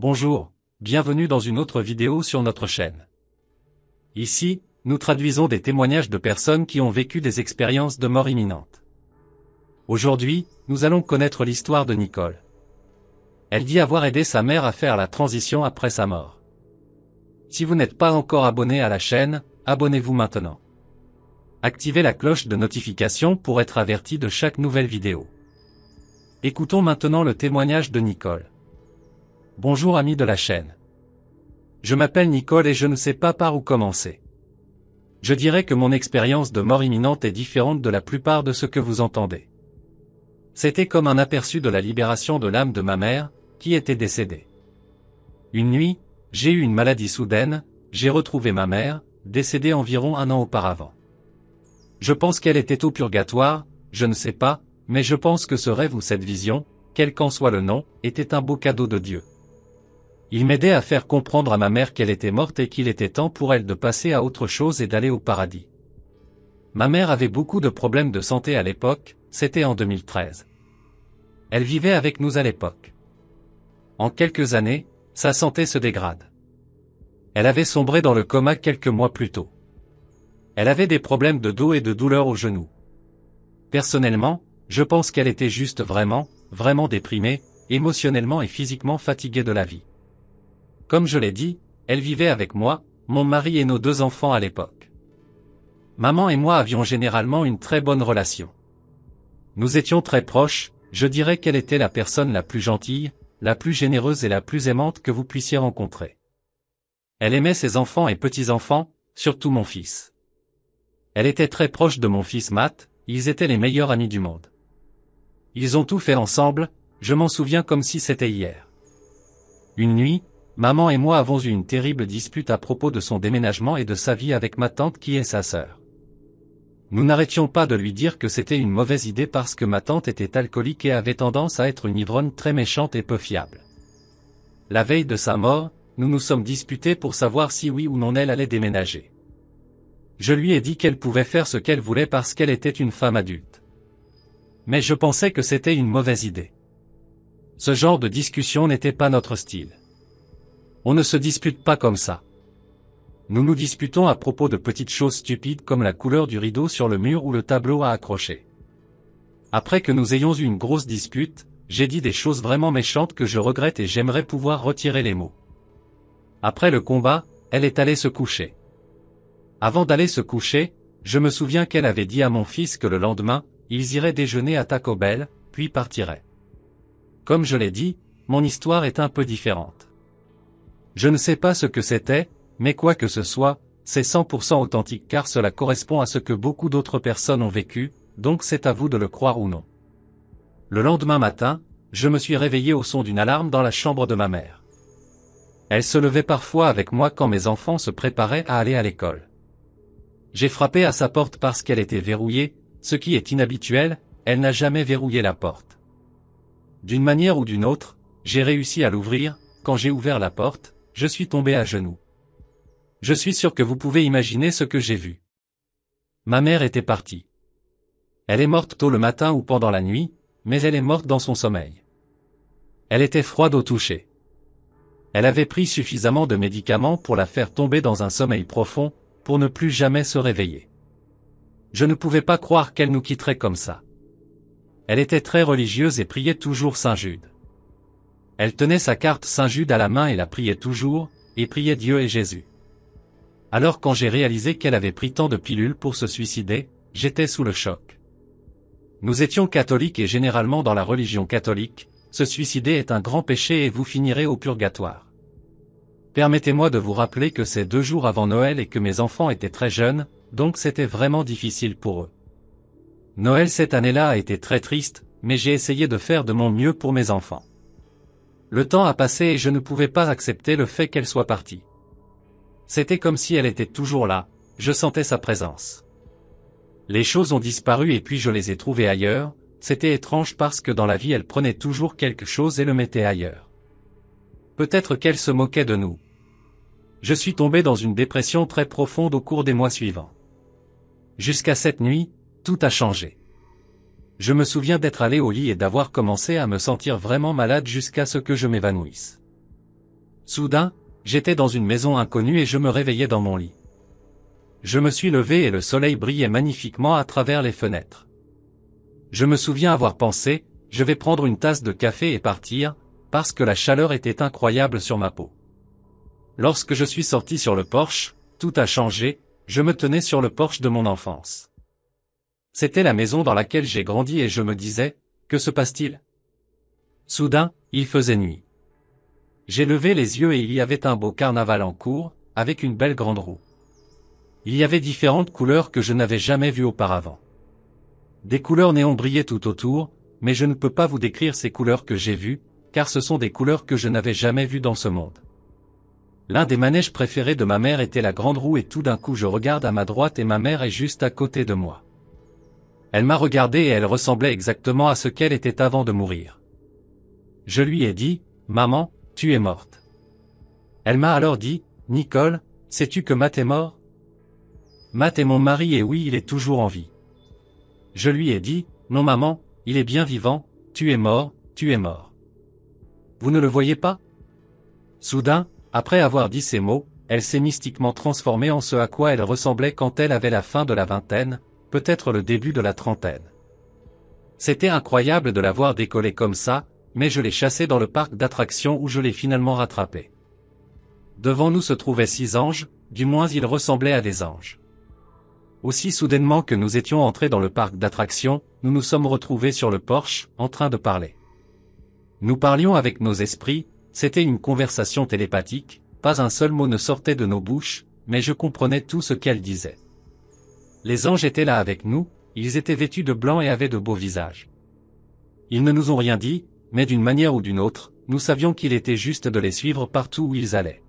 Bonjour, bienvenue dans une autre vidéo sur notre chaîne. Ici, nous traduisons des témoignages de personnes qui ont vécu des expériences de mort imminente. Aujourd'hui, nous allons connaître l'histoire de Nicole. Elle dit avoir aidé sa mère à faire la transition après sa mort. Si vous n'êtes pas encore abonné à la chaîne, abonnez-vous maintenant. Activez la cloche de notification pour être averti de chaque nouvelle vidéo. Écoutons maintenant le témoignage de Nicole. Bonjour amis de la chaîne. Je m'appelle Nicole et je ne sais pas par où commencer. Je dirais que mon expérience de mort imminente est différente de la plupart de ce que vous entendez. C'était comme un aperçu de la libération de l'âme de ma mère, qui était décédée. Une nuit, j'ai eu une maladie soudaine, j'ai retrouvé ma mère, décédée environ un an auparavant. Je pense qu'elle était au purgatoire, je ne sais pas, mais je pense que ce rêve ou cette vision, quel qu'en soit le nom, était un beau cadeau de Dieu. Il m'aidait à faire comprendre à ma mère qu'elle était morte et qu'il était temps pour elle de passer à autre chose et d'aller au paradis. Ma mère avait beaucoup de problèmes de santé à l'époque, c'était en 2013. Elle vivait avec nous à l'époque. En quelques années, sa santé se dégrade. Elle avait sombré dans le coma quelques mois plus tôt. Elle avait des problèmes de dos et de douleurs aux genoux. Personnellement, je pense qu'elle était juste vraiment, vraiment déprimée, émotionnellement et physiquement fatiguée de la vie. Comme je l'ai dit, elle vivait avec moi, mon mari et nos deux enfants à l'époque. Maman et moi avions généralement une très bonne relation. Nous étions très proches, je dirais qu'elle était la personne la plus gentille, la plus généreuse et la plus aimante que vous puissiez rencontrer. Elle aimait ses enfants et petits-enfants, surtout mon fils. Elle était très proche de mon fils Matt, ils étaient les meilleurs amis du monde. Ils ont tout fait ensemble, je m'en souviens comme si c'était hier. Une nuit, Maman et moi avons eu une terrible dispute à propos de son déménagement et de sa vie avec ma tante qui est sa sœur. Nous n'arrêtions pas de lui dire que c'était une mauvaise idée parce que ma tante était alcoolique et avait tendance à être une ivrogne très méchante et peu fiable. La veille de sa mort, nous nous sommes disputés pour savoir si oui ou non elle allait déménager. Je lui ai dit qu'elle pouvait faire ce qu'elle voulait parce qu'elle était une femme adulte. Mais je pensais que c'était une mauvaise idée. Ce genre de discussion n'était pas notre style. On ne se dispute pas comme ça. Nous nous disputons à propos de petites choses stupides comme la couleur du rideau sur le mur ou le tableau à accrocher. Après que nous ayons eu une grosse dispute, j'ai dit des choses vraiment méchantes que je regrette et j'aimerais pouvoir retirer les mots. Après le combat, elle est allée se coucher. Avant d'aller se coucher, je me souviens qu'elle avait dit à mon fils que le lendemain, ils iraient déjeuner à Taco Bell, puis partiraient. Comme je l'ai dit, mon histoire est un peu différente. Je ne sais pas ce que c'était, mais quoi que ce soit, c'est 100% authentique car cela correspond à ce que beaucoup d'autres personnes ont vécu, donc c'est à vous de le croire ou non. Le lendemain matin, je me suis réveillé au son d'une alarme dans la chambre de ma mère. Elle se levait parfois avec moi quand mes enfants se préparaient à aller à l'école. J'ai frappé à sa porte parce qu'elle était verrouillée, ce qui est inhabituel, elle n'a jamais verrouillé la porte. D'une manière ou d'une autre, j'ai réussi à l'ouvrir, quand j'ai ouvert la porte, je suis tombé à genoux. Je suis sûr que vous pouvez imaginer ce que j'ai vu. Ma mère était partie. Elle est morte tôt le matin ou pendant la nuit, mais elle est morte dans son sommeil. Elle était froide au toucher. Elle avait pris suffisamment de médicaments pour la faire tomber dans un sommeil profond, pour ne plus jamais se réveiller. Je ne pouvais pas croire qu'elle nous quitterait comme ça. Elle était très religieuse et priait toujours Saint Jude. Elle tenait sa carte Saint-Jude à la main et la priait toujours, et priait Dieu et Jésus. Alors quand j'ai réalisé qu'elle avait pris tant de pilules pour se suicider, j'étais sous le choc. Nous étions catholiques et généralement dans la religion catholique, se suicider est un grand péché et vous finirez au purgatoire. Permettez-moi de vous rappeler que c'est deux jours avant Noël et que mes enfants étaient très jeunes, donc c'était vraiment difficile pour eux. Noël cette année-là a été très triste, mais j'ai essayé de faire de mon mieux pour mes enfants. Le temps a passé et je ne pouvais pas accepter le fait qu'elle soit partie. C'était comme si elle était toujours là, je sentais sa présence. Les choses ont disparu et puis je les ai trouvées ailleurs, c'était étrange parce que dans la vie elle prenait toujours quelque chose et le mettait ailleurs. Peut-être qu'elle se moquait de nous. Je suis tombé dans une dépression très profonde au cours des mois suivants. Jusqu'à cette nuit, tout a changé. Je me souviens d'être allé au lit et d'avoir commencé à me sentir vraiment malade jusqu'à ce que je m'évanouisse. Soudain, j'étais dans une maison inconnue et je me réveillais dans mon lit. Je me suis levé et le soleil brillait magnifiquement à travers les fenêtres. Je me souviens avoir pensé, je vais prendre une tasse de café et partir, parce que la chaleur était incroyable sur ma peau. Lorsque je suis sorti sur le porche, tout a changé, je me tenais sur le porche de mon enfance. C'était la maison dans laquelle j'ai grandi et je me disais, que se passe-t-il Soudain, il faisait nuit. J'ai levé les yeux et il y avait un beau carnaval en cours, avec une belle grande roue. Il y avait différentes couleurs que je n'avais jamais vues auparavant. Des couleurs néon brillaient tout autour, mais je ne peux pas vous décrire ces couleurs que j'ai vues, car ce sont des couleurs que je n'avais jamais vues dans ce monde. L'un des manèges préférés de ma mère était la grande roue et tout d'un coup je regarde à ma droite et ma mère est juste à côté de moi. Elle m'a regardé et elle ressemblait exactement à ce qu'elle était avant de mourir. Je lui ai dit, Maman, tu es morte. Elle m'a alors dit, Nicole, sais-tu que Matt est mort Matt est mon mari et oui, il est toujours en vie. Je lui ai dit, Non maman, il est bien vivant, tu es mort, tu es mort. Vous ne le voyez pas Soudain, après avoir dit ces mots, elle s'est mystiquement transformée en ce à quoi elle ressemblait quand elle avait la fin de la vingtaine, peut-être le début de la trentaine. C'était incroyable de l'avoir décollé comme ça, mais je l'ai chassé dans le parc d'attractions où je l'ai finalement rattrapé. Devant nous se trouvaient six anges, du moins ils ressemblaient à des anges. Aussi soudainement que nous étions entrés dans le parc d'attractions, nous nous sommes retrouvés sur le porche, en train de parler. Nous parlions avec nos esprits, c'était une conversation télépathique, pas un seul mot ne sortait de nos bouches, mais je comprenais tout ce qu'elle disait. Les anges étaient là avec nous, ils étaient vêtus de blanc et avaient de beaux visages. Ils ne nous ont rien dit, mais d'une manière ou d'une autre, nous savions qu'il était juste de les suivre partout où ils allaient.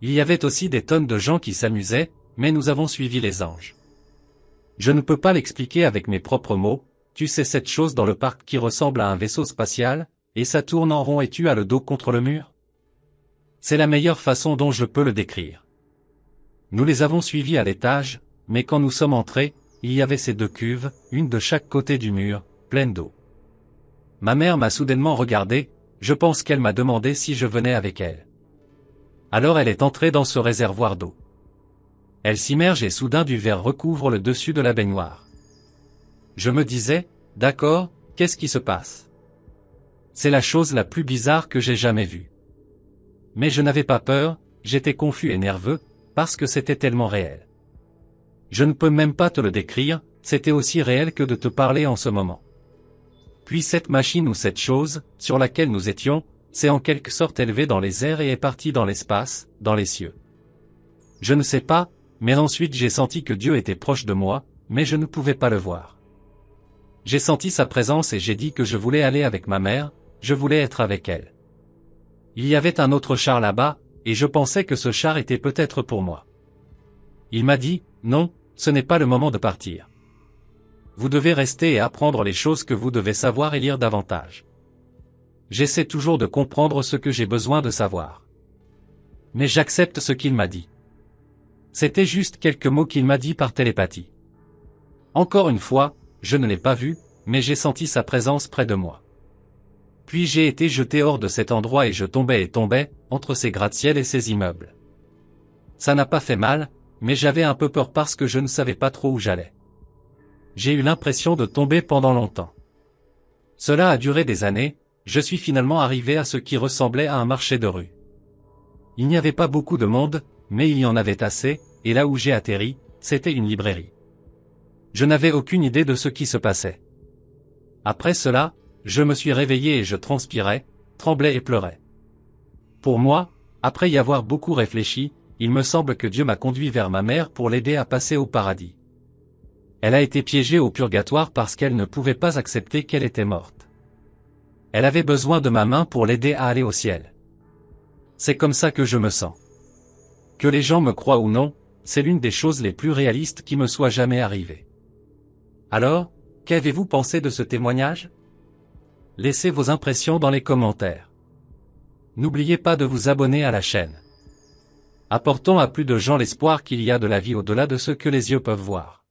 Il y avait aussi des tonnes de gens qui s'amusaient, mais nous avons suivi les anges. Je ne peux pas l'expliquer avec mes propres mots, tu sais cette chose dans le parc qui ressemble à un vaisseau spatial, et ça tourne en rond et tu as le dos contre le mur C'est la meilleure façon dont je peux le décrire. Nous les avons suivis à l'étage, mais quand nous sommes entrés, il y avait ces deux cuves, une de chaque côté du mur, pleine d'eau. Ma mère m'a soudainement regardé, je pense qu'elle m'a demandé si je venais avec elle. Alors elle est entrée dans ce réservoir d'eau. Elle s'immerge et soudain du verre recouvre le dessus de la baignoire. Je me disais, d'accord, qu'est-ce qui se passe C'est la chose la plus bizarre que j'ai jamais vue. Mais je n'avais pas peur, j'étais confus et nerveux, parce que c'était tellement réel. Je ne peux même pas te le décrire, c'était aussi réel que de te parler en ce moment. Puis cette machine ou cette chose, sur laquelle nous étions, s'est en quelque sorte élevée dans les airs et est partie dans l'espace, dans les cieux. Je ne sais pas, mais ensuite j'ai senti que Dieu était proche de moi, mais je ne pouvais pas le voir. J'ai senti sa présence et j'ai dit que je voulais aller avec ma mère, je voulais être avec elle. Il y avait un autre char là-bas, et je pensais que ce char était peut-être pour moi. Il m'a dit, non, ce n'est pas le moment de partir. Vous devez rester et apprendre les choses que vous devez savoir et lire davantage. J'essaie toujours de comprendre ce que j'ai besoin de savoir. Mais j'accepte ce qu'il m'a dit. C'était juste quelques mots qu'il m'a dit par télépathie. Encore une fois, je ne l'ai pas vu, mais j'ai senti sa présence près de moi. Puis j'ai été jeté hors de cet endroit et je tombais et tombais, entre ces gratte-ciels et ces immeubles. Ça n'a pas fait mal, mais j'avais un peu peur parce que je ne savais pas trop où j'allais. J'ai eu l'impression de tomber pendant longtemps. Cela a duré des années, je suis finalement arrivé à ce qui ressemblait à un marché de rue. Il n'y avait pas beaucoup de monde, mais il y en avait assez, et là où j'ai atterri, c'était une librairie. Je n'avais aucune idée de ce qui se passait. Après cela, je me suis réveillé et je transpirais, tremblais et pleurais. Pour moi, après y avoir beaucoup réfléchi, il me semble que Dieu m'a conduit vers ma mère pour l'aider à passer au paradis. Elle a été piégée au purgatoire parce qu'elle ne pouvait pas accepter qu'elle était morte. Elle avait besoin de ma main pour l'aider à aller au ciel. C'est comme ça que je me sens. Que les gens me croient ou non, c'est l'une des choses les plus réalistes qui me soit jamais arrivée. Alors, qu'avez-vous pensé de ce témoignage Laissez vos impressions dans les commentaires. N'oubliez pas de vous abonner à la chaîne apportons à plus de gens l'espoir qu'il y a de la vie au-delà de ce que les yeux peuvent voir.